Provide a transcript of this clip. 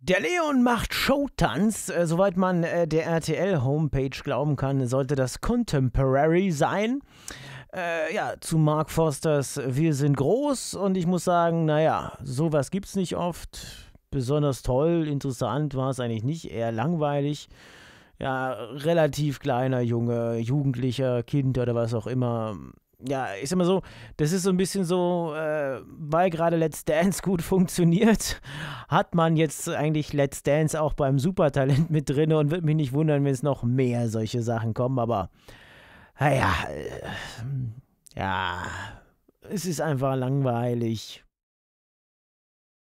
Der Leon macht Showtanz. Äh, soweit man äh, der RTL-Homepage glauben kann, sollte das Contemporary sein. Äh, ja, zu Mark Forsters Wir sind groß und ich muss sagen, naja, sowas gibt's nicht oft. Besonders toll, interessant war es eigentlich nicht, eher langweilig. Ja, relativ kleiner Junge, Jugendlicher, Kind oder was auch immer ja, ich sag mal so, das ist so ein bisschen so, äh, weil gerade Let's Dance gut funktioniert, hat man jetzt eigentlich Let's Dance auch beim Supertalent mit drin und würde mich nicht wundern, wenn es noch mehr solche Sachen kommen, aber naja, äh, ja, es ist einfach langweilig.